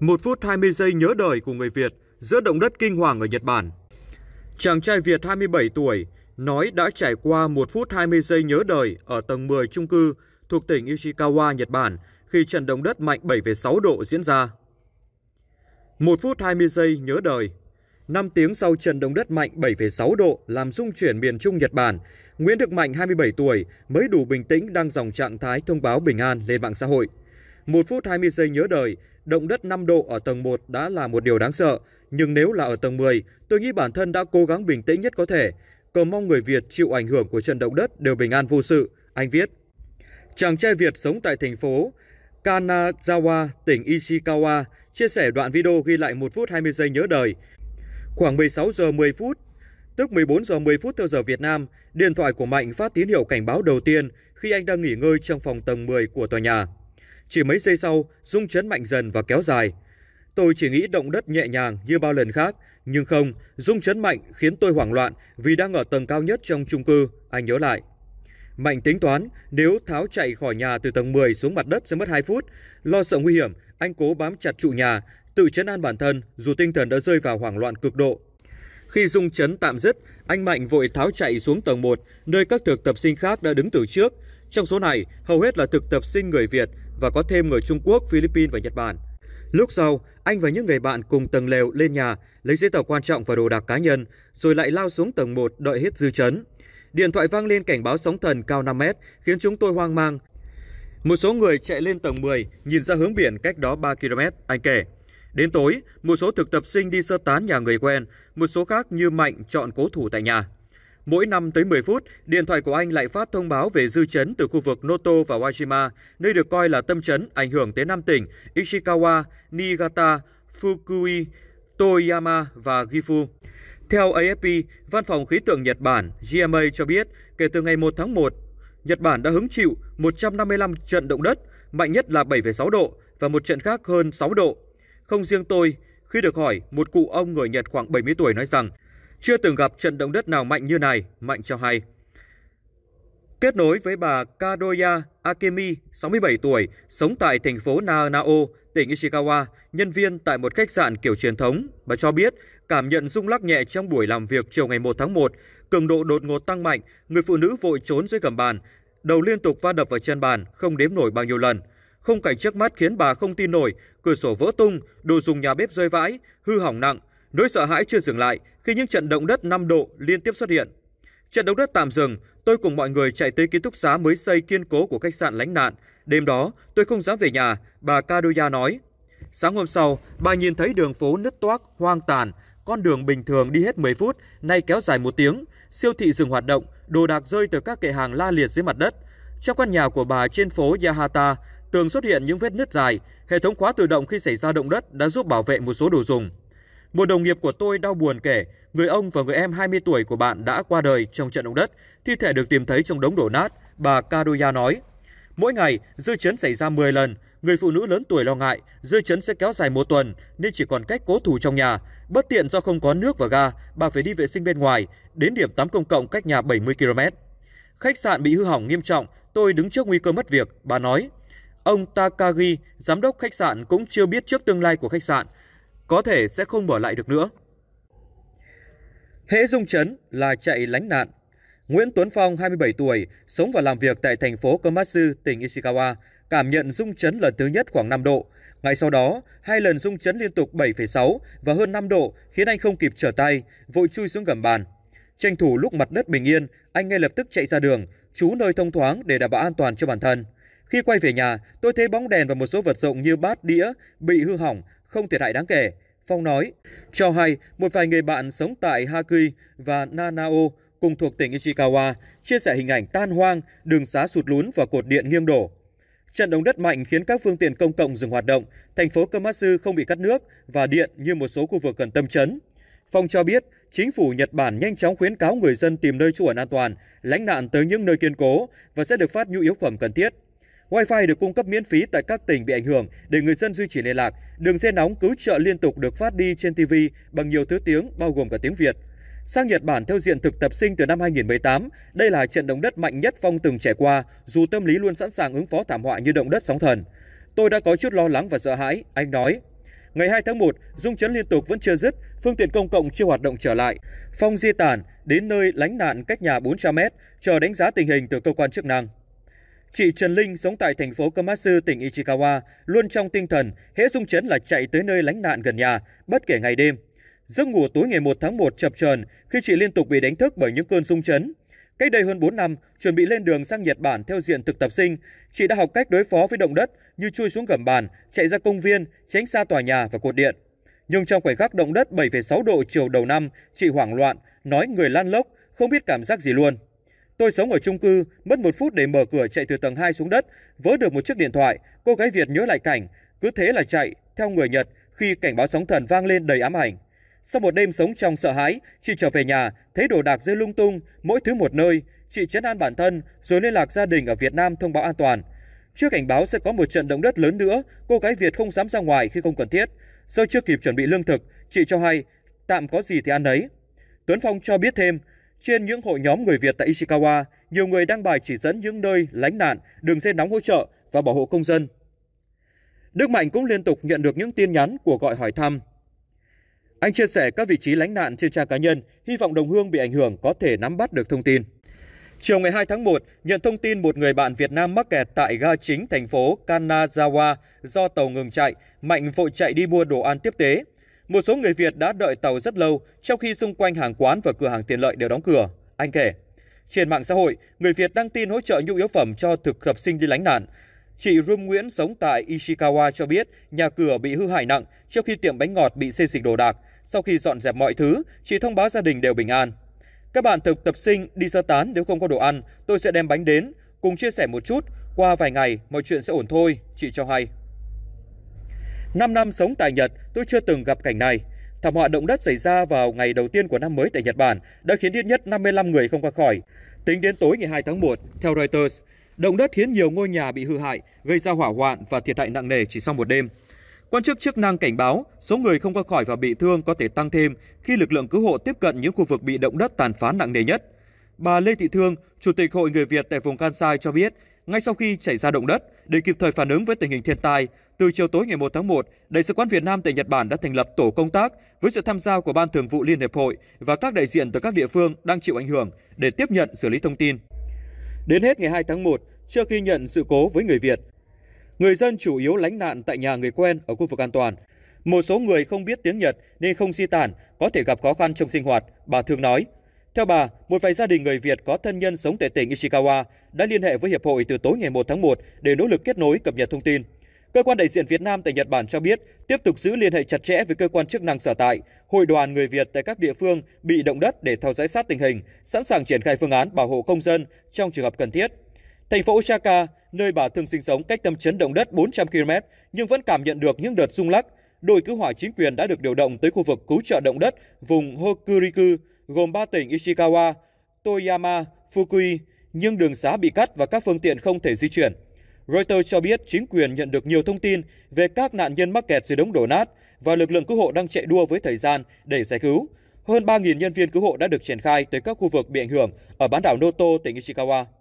một phút 20 giây nhớ đời của người Việt giữa động đất kinh hoàng ở Nhật Bản. Chàng trai Việt 27 tuổi nói đã trải qua một phút 20 giây nhớ đời ở tầng 10 chung cư thuộc tỉnh Ishikawa, Nhật Bản khi trận động đất mạnh 7,6 độ diễn ra. Một phút 20 giây nhớ đời 5 tiếng sau trận động đất mạnh 7,6 độ làm rung chuyển miền Trung Nhật Bản, Nguyễn Đức Mạnh 27 tuổi mới đủ bình tĩnh đăng dòng trạng thái thông báo bình an lên mạng xã hội. Một phút 20 giây nhớ đời động đất 5 độ ở tầng 1 đã là một điều đáng sợ, nhưng nếu là ở tầng 10, tôi nghĩ bản thân đã cố gắng bình tĩnh nhất có thể. Cầu mong người Việt chịu ảnh hưởng của trận động đất đều bình an vô sự, anh viết. Chàng trai Việt sống tại thành phố Kanazawa, tỉnh Ishikawa, chia sẻ đoạn video ghi lại 1 phút 20 giây nhớ đời. Khoảng 16 giờ 10 phút, tức 14 giờ 10 phút theo giờ Việt Nam, điện thoại của Mạnh phát tín hiệu cảnh báo đầu tiên khi anh đang nghỉ ngơi trong phòng tầng 10 của tòa nhà. Chỉ mấy giây sau, rung chấn mạnh dần và kéo dài. Tôi chỉ nghĩ động đất nhẹ nhàng như bao lần khác, nhưng không, rung chấn mạnh khiến tôi hoảng loạn vì đang ở tầng cao nhất trong chung cư, anh nhớ lại. Mạnh tính toán, nếu tháo chạy khỏi nhà từ tầng 10 xuống mặt đất sẽ mất 2 phút. Lo sợ nguy hiểm, anh cố bám chặt trụ nhà, tự chấn an bản thân dù tinh thần đã rơi vào hoảng loạn cực độ. Khi rung chấn tạm dứt, anh Mạnh vội tháo chạy xuống tầng 1, nơi các thực tập sinh khác đã đứng từ trước. Trong số này, hầu hết là thực tập sinh người Việt và có thêm người Trung Quốc, Philippines và Nhật Bản. Lúc sau, anh và những người bạn cùng tầng lều lên nhà, lấy giấy tờ quan trọng và đồ đạc cá nhân, rồi lại lao xuống tầng 1 đợi hết dư chấn. Điện thoại vang lên cảnh báo sóng thần cao 5 mét, khiến chúng tôi hoang mang. Một số người chạy lên tầng 10, nhìn ra hướng biển cách đó 3 km, anh kể. Đến tối, một số thực tập sinh đi sơ tán nhà người quen, một số khác như Mạnh chọn cố thủ tại nhà. Mỗi năm tới 10 phút, điện thoại của anh lại phát thông báo về dư chấn từ khu vực Noto và Wajima, nơi được coi là tâm chấn ảnh hưởng tới năm tỉnh Ishikawa, Niigata, Fukui, Toyama và Gifu. Theo AFP, Văn phòng Khí tượng Nhật Bản GMA cho biết, kể từ ngày 1 tháng 1, Nhật Bản đã hứng chịu 155 trận động đất, mạnh nhất là 7,6 độ và một trận khác hơn 6 độ. Không riêng tôi, khi được hỏi, một cụ ông người Nhật khoảng 70 tuổi nói rằng chưa từng gặp trận động đất nào mạnh như này, Mạnh cho hay. Kết nối với bà Kadoya Akemi, 67 tuổi, sống tại thành phố Nanao, tỉnh Ishikawa, nhân viên tại một khách sạn kiểu truyền thống. Bà cho biết cảm nhận rung lắc nhẹ trong buổi làm việc chiều ngày 1 tháng 1, cường độ đột ngột tăng mạnh, người phụ nữ vội trốn dưới gầm bàn, đầu liên tục va đập vào chân bàn, không đếm nổi bao nhiêu lần. Không cảnh trước mắt khiến bà không tin nổi, cửa sổ vỡ tung, đồ dùng nhà bếp rơi vãi, hư hỏng nặng, Nỗi sợ hãi chưa dừng lại khi những trận động đất 5 độ liên tiếp xuất hiện. Trận động đất tạm dừng, tôi cùng mọi người chạy tới ký túc xá mới xây kiên cố của khách sạn lánh nạn. Đêm đó, tôi không dám về nhà, bà Kadoya nói. Sáng hôm sau, bà nhìn thấy đường phố nứt toác, hoang tàn, con đường bình thường đi hết 10 phút, nay kéo dài một tiếng, siêu thị dừng hoạt động, đồ đạc rơi từ các kệ hàng la liệt dưới mặt đất. Trong căn nhà của bà trên phố Yahata, tường xuất hiện những vết nứt dài, hệ thống khóa tự động khi xảy ra động đất đã giúp bảo vệ một số đồ dùng. Một đồng nghiệp của tôi đau buồn kể, người ông và người em 20 tuổi của bạn đã qua đời trong trận động đất, thi thể được tìm thấy trong đống đổ nát, bà Kadoya nói. Mỗi ngày, dư chấn xảy ra 10 lần, người phụ nữ lớn tuổi lo ngại dư chấn sẽ kéo dài một tuần nên chỉ còn cách cố thủ trong nhà. Bất tiện do không có nước và ga, bà phải đi vệ sinh bên ngoài, đến điểm tắm công cộng cách nhà 70 km. Khách sạn bị hư hỏng nghiêm trọng, tôi đứng trước nguy cơ mất việc, bà nói. Ông Takagi, giám đốc khách sạn cũng chưa biết trước tương lai của khách sạn, có thể sẽ không bỏ lại được nữa. Hễ dung chấn là chạy lánh nạn. Nguyễn Tuấn Phong, 27 tuổi, sống và làm việc tại thành phố Komatsu, tỉnh Ishikawa, cảm nhận dung chấn lần thứ nhất khoảng 5 độ. Ngay sau đó, hai lần rung chấn liên tục 7,6 và hơn 5 độ khiến anh không kịp trở tay, vội chui xuống gầm bàn. Tranh thủ lúc mặt đất bình yên, anh ngay lập tức chạy ra đường, trú nơi thông thoáng để đảm bảo an toàn cho bản thân. Khi quay về nhà, tôi thấy bóng đèn và một số vật dụng như bát, đĩa bị hư hỏng không thiệt hại đáng kể. Phong nói, cho hay một vài người bạn sống tại Hakui và Nanao cùng thuộc tỉnh Ishikawa chia sẻ hình ảnh tan hoang, đường xá sụt lún và cột điện nghiêng đổ. Trận động đất mạnh khiến các phương tiện công cộng dừng hoạt động, thành phố Komatsu không bị cắt nước và điện như một số khu vực gần tâm chấn. Phong cho biết, chính phủ Nhật Bản nhanh chóng khuyến cáo người dân tìm nơi trú ẩn an toàn, lánh nạn tới những nơi kiên cố và sẽ được phát nhu yếu phẩm cần thiết. Wi-Fi được cung cấp miễn phí tại các tỉnh bị ảnh hưởng để người dân duy trì liên lạc. Đường dây nóng cứu trợ liên tục được phát đi trên TV bằng nhiều thứ tiếng bao gồm cả tiếng Việt. Sang Nhật Bản theo diện thực tập sinh từ năm 2018, đây là trận động đất mạnh nhất Phong từng trải qua, dù tâm lý luôn sẵn sàng ứng phó thảm họa như động đất sóng thần. Tôi đã có chút lo lắng và sợ hãi, anh nói. Ngày 2 tháng 1, rung chấn liên tục vẫn chưa dứt, phương tiện công cộng chưa hoạt động trở lại. Phong di tản đến nơi lánh nạn cách nhà 400 mét, chờ đánh giá tình hình từ cơ quan chức năng. Chị Trần Linh sống tại thành phố Komatsu, tỉnh Ichikawa, luôn trong tinh thần hễ sung chấn là chạy tới nơi lánh nạn gần nhà, bất kể ngày đêm. Giấc ngủ tối ngày 1 tháng 1 chập chờn khi chị liên tục bị đánh thức bởi những cơn sung chấn. Cách đây hơn 4 năm, chuẩn bị lên đường sang Nhật Bản theo diện thực tập sinh, chị đã học cách đối phó với động đất như chui xuống gầm bàn, chạy ra công viên, tránh xa tòa nhà và cột điện. Nhưng trong khoảnh khắc động đất 7,6 độ chiều đầu năm, chị hoảng loạn, nói người lan lốc, không biết cảm giác gì luôn. Tôi sống ở chung cư, mất một phút để mở cửa chạy từ tầng 2 xuống đất, vớ được một chiếc điện thoại, cô gái Việt nhớ lại cảnh, cứ thế là chạy, theo người Nhật, khi cảnh báo sóng thần vang lên đầy ám ảnh. Sau một đêm sống trong sợ hãi, chị trở về nhà, thấy đồ đạc rơi lung tung, mỗi thứ một nơi. Chị chấn an bản thân, rồi liên lạc gia đình ở Việt Nam thông báo an toàn. Trước cảnh báo sẽ có một trận động đất lớn nữa, cô gái Việt không dám ra ngoài khi không cần thiết. Do chưa kịp chuẩn bị lương thực, chị cho hay, tạm có gì thì ăn đấy. Tuấn Phong cho biết thêm, trên những hội nhóm người Việt tại Ishikawa, nhiều người đăng bài chỉ dẫn những nơi lánh nạn, đường dây nóng hỗ trợ và bảo hộ công dân. Đức Mạnh cũng liên tục nhận được những tin nhắn của gọi hỏi thăm. Anh chia sẻ các vị trí lánh nạn trên trang cá nhân, hy vọng đồng hương bị ảnh hưởng có thể nắm bắt được thông tin. Chiều ngày 2 tháng 1, nhận thông tin một người bạn Việt Nam mắc kẹt tại ga chính thành phố Kanazawa do tàu ngừng chạy, Mạnh vội chạy đi mua đồ ăn tiếp tế. Một số người Việt đã đợi tàu rất lâu, trong khi xung quanh hàng quán và cửa hàng tiện lợi đều đóng cửa. Anh kể, trên mạng xã hội, người Việt đăng tin hỗ trợ nhu yếu phẩm cho thực tập sinh đi lánh nạn. Chị Rung Nguyễn sống tại Ishikawa cho biết nhà cửa bị hư hại nặng trong khi tiệm bánh ngọt bị xê dịch đồ đạc. Sau khi dọn dẹp mọi thứ, chị thông báo gia đình đều bình an. Các bạn thực tập sinh đi sơ tán nếu không có đồ ăn, tôi sẽ đem bánh đến, cùng chia sẻ một chút. Qua vài ngày, mọi chuyện sẽ ổn thôi, chị cho hay. 5 năm sống tại Nhật, tôi chưa từng gặp cảnh này. Thảm họa động đất xảy ra vào ngày đầu tiên của năm mới tại Nhật Bản đã khiến ít nhất 55 người không qua khỏi. Tính đến tối ngày 2 tháng 1, theo Reuters, động đất khiến nhiều ngôi nhà bị hư hại, gây ra hỏa hoạn và thiệt hại nặng nề chỉ sau một đêm. Quan chức chức năng cảnh báo số người không qua khỏi và bị thương có thể tăng thêm khi lực lượng cứu hộ tiếp cận những khu vực bị động đất tàn phá nặng nề nhất. Bà Lê Thị Thương, Chủ tịch Hội Người Việt tại vùng Kansai cho biết, ngay sau khi xảy ra động đất, để kịp thời phản ứng với tình hình thiên tai, từ chiều tối ngày 1 tháng 1, Đại sứ quán Việt Nam tại Nhật Bản đã thành lập tổ công tác với sự tham gia của Ban Thường vụ Liên hiệp hội và các đại diện từ các địa phương đang chịu ảnh hưởng để tiếp nhận xử lý thông tin. Đến hết ngày 2 tháng 1, chưa ghi nhận sự cố với người Việt. Người dân chủ yếu lánh nạn tại nhà người quen ở khu vực an toàn. Một số người không biết tiếng Nhật nên không di tản, có thể gặp khó khăn trong sinh hoạt, bà thường nói. Theo bà, một vài gia đình người Việt có thân nhân sống tại tỉnh Ishikawa đã liên hệ với Hiệp hội từ tối ngày 1 tháng 1 để nỗ lực kết nối cập nhật thông tin. Cơ quan đại diện Việt Nam tại Nhật Bản cho biết tiếp tục giữ liên hệ chặt chẽ với cơ quan chức năng sở tại, hội đoàn người Việt tại các địa phương bị động đất để theo dõi sát tình hình, sẵn sàng triển khai phương án bảo hộ công dân trong trường hợp cần thiết. Thành phố Osaka, nơi bà thường sinh sống cách tâm chấn động đất 400 km nhưng vẫn cảm nhận được những đợt rung lắc. Đội cứu hỏa chính quyền đã được điều động tới khu vực cứu trợ động đất vùng Hokuriku gồm 3 tỉnh Ishikawa, Toyama, Fukui, nhưng đường xá bị cắt và các phương tiện không thể di chuyển. Reuters cho biết chính quyền nhận được nhiều thông tin về các nạn nhân mắc kẹt dưới đống đổ nát và lực lượng cứu hộ đang chạy đua với thời gian để giải cứu. Hơn 3.000 nhân viên cứu hộ đã được triển khai tới các khu vực bị ảnh hưởng ở bán đảo Noto, tỉnh Ishikawa.